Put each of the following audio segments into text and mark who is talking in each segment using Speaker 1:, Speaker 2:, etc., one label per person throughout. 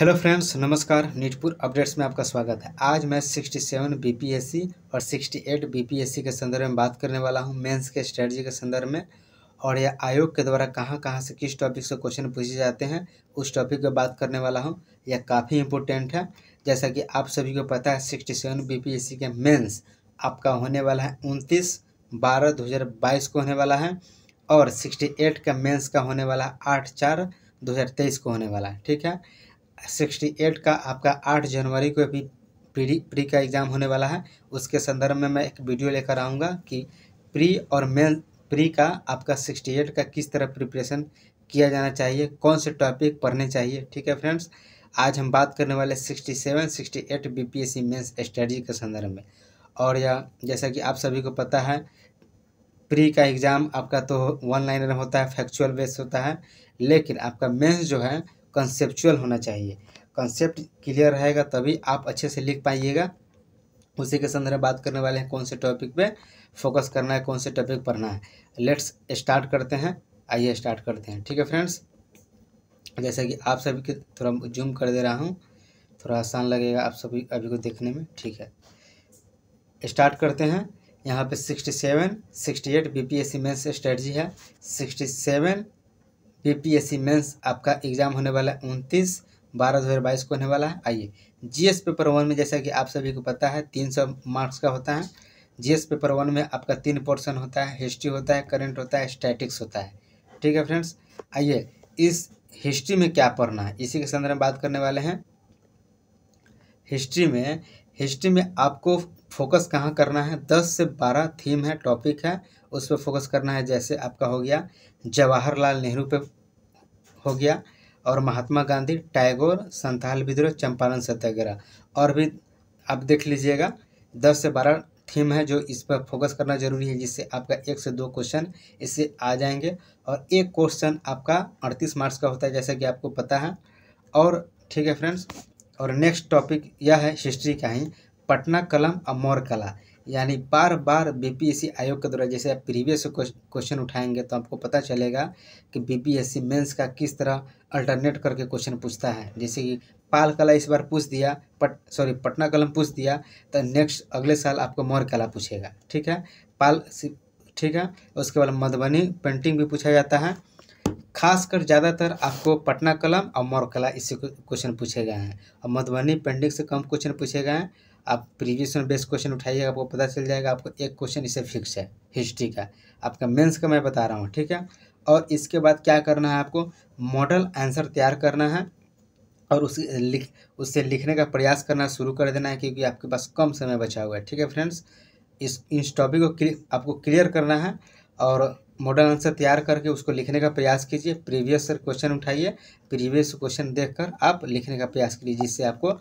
Speaker 1: hello friends नमस्कार नीटपुर updates में आपका स्वागत है आज मैं 67 बीपीएससी और 68 बीपीएससी के संदर्भ में बात करने वाला हूं मेंस के स्ट्रेटजी के संदर्भ में और यह आयोग के द्वारा कहां कहां से किस टॉपिक से क्वेश्चन पूछे जाते हैं उस टॉपिक पर बात करने वाला हूं यह काफ़ी इंपॉर्टेंट है जैसा कि आप सभी को पता है सिक्सटी सेवन के मेन्स आपका होने वाला है उनतीस बारह दो को होने वाला है और सिक्सटी का मेन्स का होने वाला है आठ चार दो को होने वाला है ठीक है सिक्सटी एट का आपका आठ जनवरी को अभी प्री प्री का एग्ज़ाम होने वाला है उसके संदर्भ में मैं एक वीडियो लेकर आऊँगा कि प्री और मेल प्री का आपका सिक्सटी एट का किस तरह प्रिपरेशन किया जाना चाहिए कौन से टॉपिक पढ़ने चाहिए ठीक है फ्रेंड्स आज हम बात करने वाले sixty seven sixty eight B P S C mains strategy के संदर्भ में और या जैसा कि आप सभी को पता है प्री का एग्ज़ाम आपका तो वन लाइनर होता है फैक्चुअल बेस होता है लेकिन आपका मेन्स जो है कंसेप्चुअल होना चाहिए कंसेप्ट क्लियर रहेगा तभी आप अच्छे से लिख पाइएगा उसी के संदर्भ में बात करने वाले हैं कौन से टॉपिक पे फोकस करना है कौन से टॉपिक पढ़ना है लेट्स स्टार्ट करते हैं आइए स्टार्ट करते हैं ठीक है फ्रेंड्स जैसा कि आप सभी के थोड़ा जूम कर दे रहा हूँ थोड़ा आसान लगेगा आप सभी अभी को देखने में ठीक है स्टार्ट करते हैं यहाँ पे sixty seven sixty eight B P S C mains strategy है सिक्सटी सेवन पीपीएससी मेंस आपका एग्जाम होने वाला है उनतीस बारह दो हज़ार बाईस को होने वाला है आइए जीएस पेपर वन में जैसा कि आप सभी को पता है तीन सौ मार्क्स का होता है जीएस पेपर वन में आपका तीन पोर्शन होता है हिस्ट्री होता है करंट होता है स्टैटिक्स होता है ठीक है फ्रेंड्स आइए इस हिस्ट्री में क्या पढ़ना है इसी के संदर्भ में बात करने वाले हैं हिस्ट्री में हिस्ट्री में आपको फोकस कहाँ करना है दस से बारह थीम है टॉपिक है उस पर फोकस करना है जैसे आपका हो गया जवाहरलाल नेहरू पे हो गया और महात्मा गांधी टैगोर संथाल विद्रोह चंपारण सत्याग्रह और भी आप देख लीजिएगा दस से बारह थीम है जो इस पर फोकस करना जरूरी है जिससे आपका एक से दो क्वेश्चन इससे आ जाएंगे और एक क्वेश्चन आपका अड़तीस मार्च का होता है जैसा कि आपको पता है और ठीक है फ्रेंड्स और नेक्स्ट टॉपिक यह है हिस्ट्री का ही पटना कलम और मोर कला यानी बार बार बीपीएससी आयोग के द्वारा जैसे आप प्रीवियस क्वेश्चन उठाएंगे तो आपको पता चलेगा कि बीपीएससी मेंस का किस तरह अल्टरनेट करके क्वेश्चन पूछता है जैसे कि पाल कला इस बार पूछ दिया पट सॉरी पटना कलम पूछ दिया तो नेक्स्ट अगले साल आपको मोर कला पूछेगा ठीक है पाल ठीक है उसके बाद मधुबनी पेंटिंग भी पूछा जाता है खासकर ज़्यादातर आपको पटना कलम और मोर कला इससे क्वेश्चन पूछे गए हैं और मधुबनी पेंटिंग से कम क्वेश्चन पूछे गए हैं आप प्रीवियस में बेस्ट क्वेश्चन उठाइएगा आपको पता चल जाएगा आपको एक क्वेश्चन इसे फिक्स है हिस्ट्री का आपका मेंस का मैं बता रहा हूँ ठीक है और इसके बाद क्या करना है आपको मॉडल आंसर तैयार करना है और उस लिख उससे लिखने का प्रयास करना शुरू कर देना है क्योंकि आपके पास कम समय बचा हुआ है ठीक है फ्रेंड्स इस इस टॉपिक को क्लि, आपको क्लियर करना है और मॉडल आंसर तैयार करके उसको लिखने का प्रयास कीजिए प्रीवियस क्वेश्चन उठाइए प्रीवियस क्वेश्चन देखकर आप लिखने का प्रयास कीजिए जिससे आपको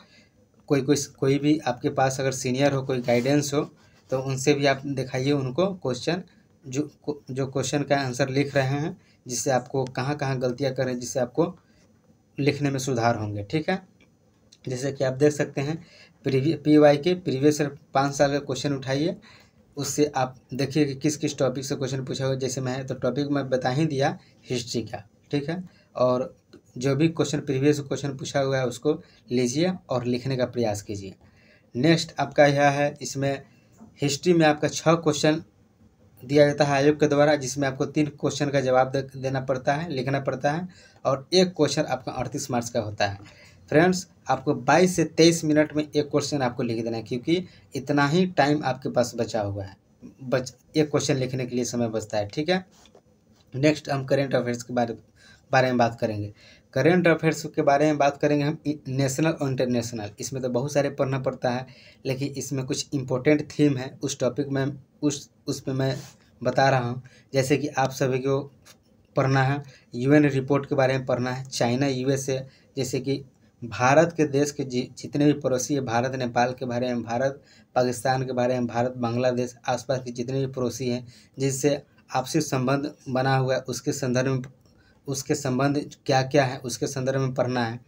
Speaker 1: कोई कोई कोई भी आपके पास अगर सीनियर हो कोई गाइडेंस हो तो उनसे भी आप दिखाइए उनको क्वेश्चन जो जो क्वेश्चन का आंसर लिख रहे हैं जिससे आपको कहाँ कहाँ गलतियाँ करें जिससे आपको लिखने में सुधार होंगे ठीक है जैसे कि आप देख सकते हैं प्रीवी पी वाई के प्रीवियस पाँच साल का क्वेश्चन उठाइए उससे आप देखिए कि किस किस टॉपिक से क्वेश्चन पूछा हुआ जैसे मैं तो टॉपिक मैं बता ही दिया हिस्ट्री का ठीक है और जो भी क्वेश्चन प्रीवियस क्वेश्चन पूछा हुआ है उसको लीजिए और लिखने का प्रयास कीजिए नेक्स्ट आपका यह है इसमें हिस्ट्री में आपका छः क्वेश्चन दिया जाता है आयोग के द्वारा जिसमें आपको तीन क्वेश्चन का जवाब देना पड़ता है लिखना पड़ता है और एक क्वेश्चन आपका अड़तीस मार्क्स का होता है फ्रेंड्स आपको 22 से 23 मिनट में एक क्वेश्चन आपको लिख देना है क्योंकि इतना ही टाइम आपके पास बचा हुआ है बच एक क्वेश्चन लिखने के लिए समय बचता है ठीक है नेक्स्ट हम करेंट अफेयर्स के बारे बारे में बात करेंगे करेंट अफेयर्स के बारे में बात करेंगे हम नेशनल और इंटरनेशनल इसमें तो बहुत सारे पढ़ना पड़ता है लेकिन इसमें कुछ इम्पोर्टेंट थीम है उस टॉपिक में उस उस पर मैं बता रहा हूँ जैसे कि आप सभी को पढ़ना है यूएन रिपोर्ट के बारे में पढ़ना है चाइना यूएसए जैसे कि भारत के देश के जितने भी पड़ोसी है भारत नेपाल के बारे में भारत पाकिस्तान के बारे में भारत बांग्लादेश आसपास के जितने भी पड़ोसी हैं जिससे आपसी संबंध बना हुआ है उसके संदर्भ में उसके संबंध क्या क्या है उसके संदर्भ में पढ़ना है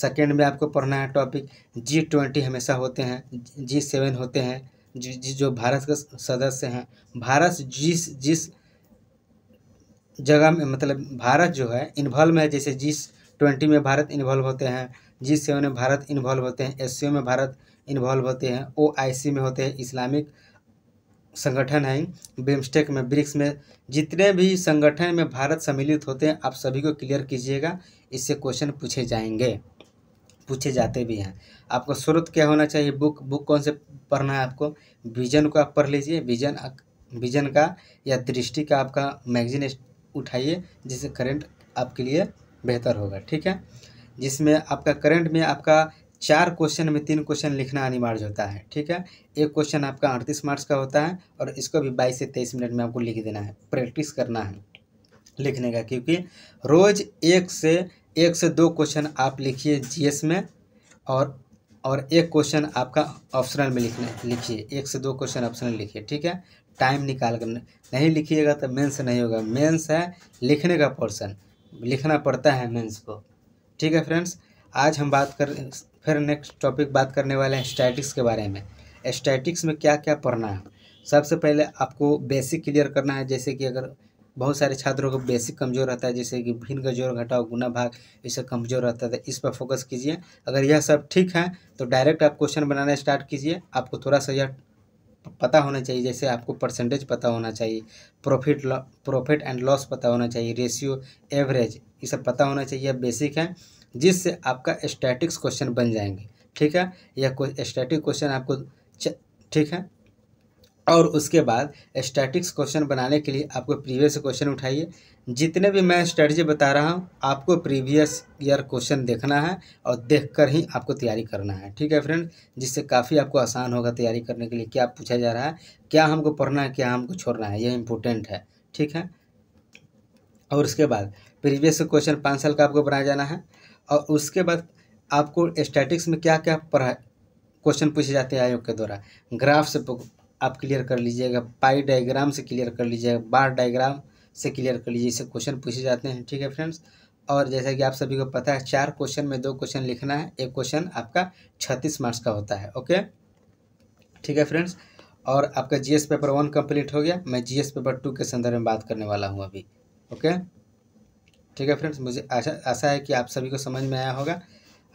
Speaker 1: सेकेंड में आपको पढ़ना है टॉपिक जी ट्वेंटी हमेशा होते हैं जी सेवन होते हैं जी, जो भारत के सदस्य हैं भारत जिस जिस जगह में मतलब भारत जो है इन्वॉल्व है जैसे जी ट्वेंटी में भारत इन्वॉल्व होते हैं जी सेवन में भारत इन्वॉल्व होते हैं एस में भारत इन्वॉल्व होते हैं ओ आई सी में होते हैं इस्लामिक संगठन हैं बिम्स्टेक में ब्रिक्स में जितने भी संगठन में भारत सम्मिलित होते हैं आप सभी को क्लियर कीजिएगा इससे क्वेश्चन पूछे जाएंगे पूछे जाते भी हैं आपको स्रोत क्या होना चाहिए बुक बुक कौन से पढ़ना है आपको विजन को आप पढ़ लीजिए विजन विजन का या दृष्टि का आपका मैगजीन उठाइए जिससे करेंट आपके लिए बेहतर होगा ठीक है जिसमें आपका करंट में आपका चार क्वेश्चन में तीन क्वेश्चन लिखना अनिवार्य होता है ठीक है एक क्वेश्चन आपका अड़तीस मार्क्स का होता है और इसको भी बाईस से तेईस मिनट में आपको लिख देना है प्रैक्टिस करना है लिखने का क्योंकि रोज़ एक से एक से दो क्वेश्चन आप लिखिए जीएस में और और एक क्वेश्चन आपका ऑप्शनल में लिखना लिखिए एक से दो क्वेश्चन ऑप्शनल लिखिए ठीक है टाइम निकाल कर नहीं लिखिएगा तो मेंस नहीं होगा मेंस है लिखने का पोर्सन लिखना पड़ता है मेंस को ठीक है फ्रेंड्स आज हम बात कर फिर नेक्स्ट टॉपिक बात करने वाले हैं स्टैटिक्स के बारे में स्टैटिक्स में क्या क्या पढ़ना है सबसे पहले आपको बेसिक क्लियर करना है जैसे कि अगर बहुत सारे छात्रों को बेसिक कमज़ोर रहता है जैसे कि भिन्न का जोर घटाओ गुना भाग इसे कमज़ोर रहता है तो इस पर फोकस कीजिए अगर यह सब ठीक है तो डायरेक्ट आप क्वेश्चन बनाना स्टार्ट कीजिए आपको थोड़ा सा यह पता होना चाहिए जैसे आपको परसेंटेज पता होना चाहिए प्रॉफिट प्रॉफिट एंड लॉस पता होना चाहिए रेशियो एवरेज ये सब पता होना चाहिए बेसिक है जिससे आपका स्टैटिक्स क्वेश्चन बन जाएंगे ठीक है यह कोई स्टैटिक क्वेश्चन आपको ठीक है और उसके बाद स्टैटिक्स क्वेश्चन बनाने के लिए आपको प्रीवियस क्वेश्चन उठाइए जितने भी मैं स्ट्रेटजी बता रहा हूँ आपको प्रीवियस ईयर क्वेश्चन देखना है और देखकर ही आपको तैयारी करना है ठीक है फ्रेंड जिससे काफ़ी आपको आसान होगा तैयारी करने के लिए क्या पूछा जा रहा है क्या हमको पढ़ना है क्या हमको छोड़ना है यह इम्पोर्टेंट है ठीक है और उसके बाद प्रीवियस क्वेश्चन पाँच साल का आपको बनाया जाना है और उसके बाद आपको स्टैटिक्स में क्या क्या पढ़ा क्वेश्चन पूछे जाते हैं आयोग के द्वारा ग्राफ से आप क्लियर कर लीजिएगा पाई डायग्राम से क्लियर कर लीजिएगा बार डायग्राम से क्लियर कर लीजिए इससे क्वेश्चन पूछे जाते हैं ठीक है फ्रेंड्स और जैसा कि आप सभी को पता है चार क्वेश्चन में दो क्वेश्चन लिखना है एक क्वेश्चन आपका छत्तीस मार्क्स का होता है ओके ठीक है फ्रेंड्स और आपका जीएस पेपर वन कंप्लीट हो गया मैं जीएस पेपर टू के संदर्भ में बात करने वाला हूँ अभी ओके ठीक है फ्रेंड्स मुझे आशा आशा है कि आप सभी को समझ में आया होगा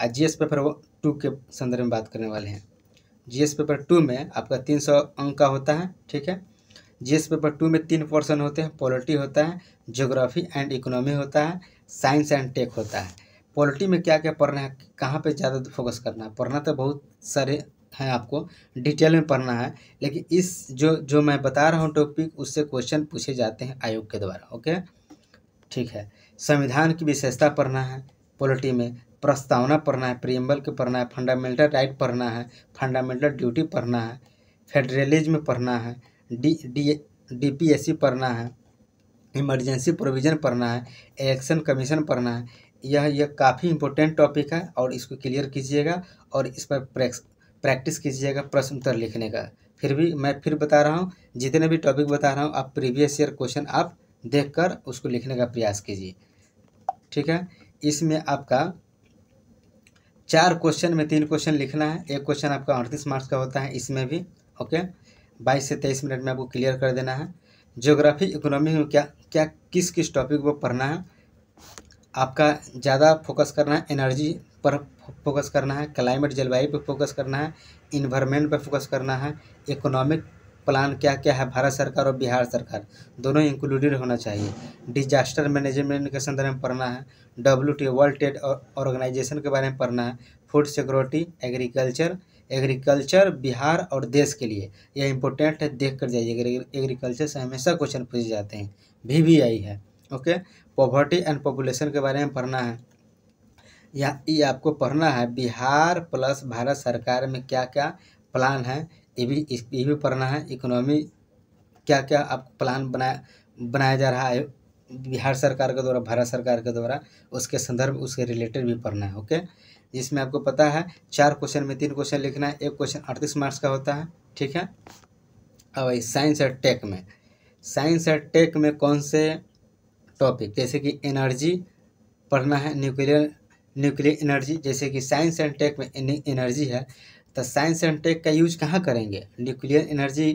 Speaker 1: आज जी पेपर टू के संदर्भ में बात करने वाले हैं जी पेपर टू में आपका तीन सौ अंक का होता है ठीक है जी पेपर टू में तीन पोर्सन होते हैं पॉलिटी होता है जोग्राफी एंड इकोनॉमी होता है साइंस एंड टेक होता है पॉलिटी में क्या क्या पढ़ना है कहाँ पर ज़्यादा फोकस करना है पढ़ना तो बहुत सारे हैं आपको डिटेल में पढ़ना है लेकिन इस जो जो मैं बता रहा हूँ टॉपिक उससे क्वेश्चन पूछे जाते हैं आयोग के द्वारा ओके ठीक है संविधान की विशेषता पढ़ना है पॉलिटी में प्रस्तावना पढ़ना है प्रियम्बल के पढ़ना है फंडामेंटल राइट पढ़ना है फंडामेंटल ड्यूटी पढ़ना है फेडरलिज्म पढ़ना है D D D P S C पढ़ना है इमरजेंसी प्रोविज़न पढ़ना है इलेक्शन कमीशन पढ़ना है यह यह काफ़ी इंपॉर्टेंट टॉपिक है और इसको क्लियर कीजिएगा और इस पर प्रैक्टिस कीजिएगा प्रश्न उत्तर लिखने का फिर भी मैं फिर बता रहा हूँ जितने भी टॉपिक बता रहा हूँ आप प्रीवियस ईयर क्वेश्चन आप देखकर उसको लिखने का प्रयास कीजिए ठीक है इसमें आपका चार क्वेश्चन में तीन क्वेश्चन लिखना है एक क्वेश्चन आपका अड़तीस मार्क्स का होता है इसमें भी ओके बाईस से तेईस मिनट में आपको क्लियर कर देना है ज्योग्राफी इकोनॉमी में क्या क्या किस किस टॉपिक को पढ़ना है आपका ज़्यादा फोकस करना है एनर्जी पर फोकस करना है क्लाइमेट जलवायु पर फोकस करना है इन्वायरमेंट पर फोकस करना है इकोनॉमिक प्लान क्या क्या है भारत सरकार और बिहार सरकार दोनों इंक्लूडेड होना चाहिए डिजास्टर मैनेजमेंट के संदर्भ में पढ़ना है W T world trade organization के बारे में पढ़ना है food security agriculture agriculture Bihar और देश के लिए यह इंपॉर्टेंट है देख कर जाइए एग्रीकल्चर से हमेशा क्वेश्चन पूछे जाते हैं भी भी आई है ओके पॉवर्टी एंड पॉपुलेशन के बारे में पढ़ना है या ये आपको पढ़ना है बिहार प्लस भारत सरकार में क्या क्या प्लान है ये भी इस ये भी पढ़ना है इकोनॉमी क्या क्या आप प्लान बनाया बनाया जा रहा है बिहार सरकार के द्वारा भारत सरकार के द्वारा उसके संदर्भ उसके रिलेटेड भी पढ़ना है ओके जिसमें आपको पता है चार क्वेश्चन में तीन क्वेश्चन लिखना है एक क्वेश्चन अड़तीस मार्क्स का होता है ठीक है अब भाई साइंस एंड टेक में साइंस एंड टेक में कौन से टॉपिक जैसे कि एनर्जी पढ़ना है न्यूक्लियर न्यूक्लियर एनर्जी जैसे कि साइंस एंड टेक में एनर्जी है तो साइंस एंड टेक का यूज कहाँ करेंगे न्यूक्लियर एनर्जी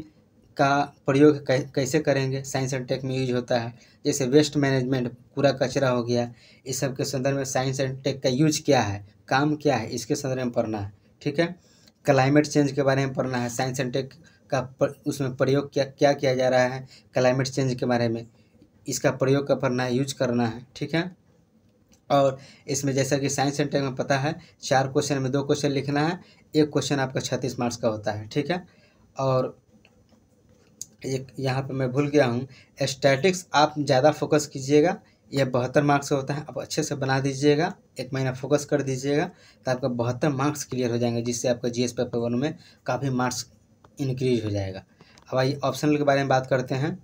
Speaker 1: का प्रयोग कैसे करेंगे साइंस एंड टेक में यूज होता है जैसे वेस्ट मैनेजमेंट पूरा कचरा हो गया इस सब के संदर्भ में साइंस एंड टेक का यूज क्या है काम क्या है इसके संदर्भ में पढ़ना है ठीक है क्लाइमेट चेंज के बारे में पढ़ना है साइंस एंड टेक का पर, उसमें प्रयोग क्या क्या किया जा रहा है क्लाइमेट चेंज के बारे में इसका प्रयोग का पढ़ना है यूज करना है ठीक है और इसमें जैसा कि साइंस एंड टेक में पता है चार क्वेश्चन में दो क्वेश्चन लिखना है एक क्वेश्चन आपका छत्तीस मार्क्स का होता है ठीक है और एक यहाँ पे मैं भूल गया हूँ स्टैटिक्स आप ज़्यादा फोकस कीजिएगा यह बहत्तर मार्क्स का होता है आप अच्छे से बना दीजिएगा एक महीना फोकस कर दीजिएगा तो आपका बहत्तर मार्क्स क्लियर हो जाएंगे जिससे आपका जीएस पेपर वन में काफ़ी मार्क्स इंक्रीज हो जाएगा अब आइए ऑप्शनल के बारे में बात करते हैं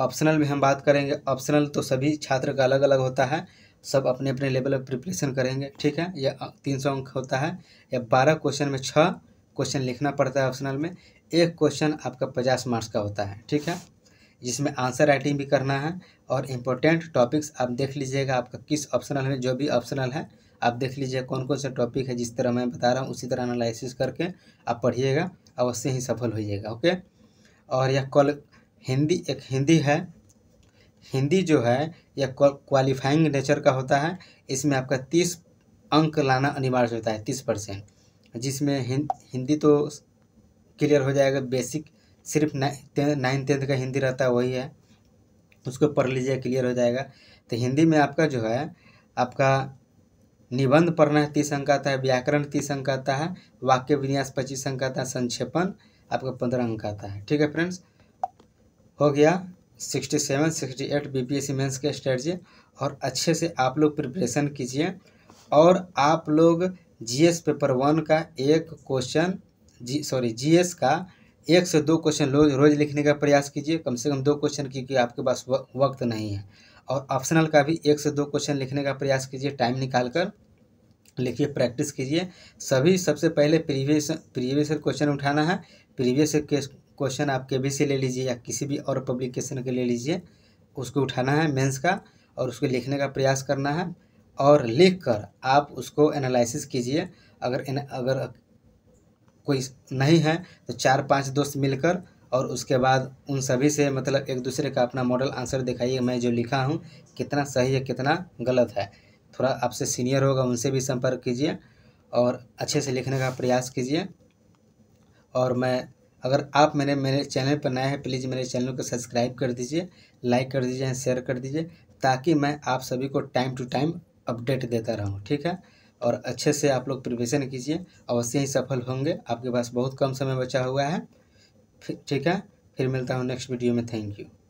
Speaker 1: ऑप्शनल में हम बात करेंगे ऑप्शनल तो सभी छात्र का अलग अलग होता है सब अपने अपने लेवल पर प्रिपरेशन करेंगे ठीक है या तीन सौ अंक होता है या बारह क्वेश्चन में छः क्वेश्चन लिखना पड़ता है ऑप्शनल में एक क्वेश्चन आपका पचास मार्क्स का होता है ठीक है जिसमें आंसर राइटिंग भी करना है और इम्पोर्टेंट टॉपिक्स आप देख लीजिएगा आपका किस ऑप्शनल में जो भी ऑप्शनल है आप देख लीजिए कौन कौन सा टॉपिक है जिस तरह मैं बता रहा हूँ उसी तरह एनालिसिस करके आप पढ़िएगा अवश्य ही सफल होइएगा ओके और यह कॉल हिंदी एक हिंदी है हिंदी जो है यह क्वालिफाइंग नेचर का होता है इसमें आपका तीस अंक लाना अनिवार्य होता है तीस परसेंट जिसमें हिंदी तो क्लियर हो जाएगा बेसिक सिर्फ नाइन टेंथ का हिंदी रहता है वही है उसको पढ़ लीजिए क्लियर हो जाएगा तो हिंदी में आपका जो है आपका निबंध पढ़ना है तीस अंक आता है व्याकरण तीस अंक आता है वाक्य विन्यास पच्चीस अंक आता है संक्षेपण आपका पंद्रह अंक आता है ठीक है फ्रेंड्स हो गया sixty seven sixty eight B P S C mains के स्ट्रेटजी और अच्छे से आप लोग प्रिपरेशन कीजिए और आप लोग जीएस पेपर वन का एक क्वेश्चन जी सॉरी जीएस का एक से दो क्वेश्चन रोज रोज लिखने का प्रयास कीजिए कम से कम दो क्वेश्चन क्योंकि आपके पास वक्त नहीं है और ऑप्शनल का भी एक से दो क्वेश्चन लिखने का प्रयास कीजिए टाइम निकाल कर लिखिए प्रैक्टिस कीजिए सभी सबसे पहले प्रीवियस प्रीवियस क्वेश्चन उठाना है प्रीवियस क्वेश्चन आप के से ले लीजिए या किसी भी और पब्लिकेशन के ले लीजिए उसको उठाना है मेंस का और उसको लिखने का प्रयास करना है और लिख कर आप उसको एनालिसिस कीजिए अगर एन, अगर कोई नहीं है तो चार पांच दोस्त मिलकर और उसके बाद उन सभी से मतलब एक दूसरे का अपना मॉडल आंसर दिखाइए मैं जो लिखा हूँ कितना सही है कितना गलत है थोड़ा आपसे सीनियर होगा उनसे भी संपर्क कीजिए और अच्छे से लिखने का प्रयास कीजिए और मैं अगर आप मेरे मेरे चैनल पर नए हैं प्लीज़ मेरे चैनल को सब्सक्राइब कर दीजिए लाइक कर दीजिए शेयर कर दीजिए ताकि मैं आप सभी को टाइम टू टाइम अपडेट देता रहूँ ठीक है और अच्छे से आप लोग प्रिपरेशन कीजिए अवश्य ही सफल होंगे आपके पास बहुत कम समय बचा हुआ है ठीक है फिर मिलता हूँ नेक्स्ट वीडियो में थैंक यू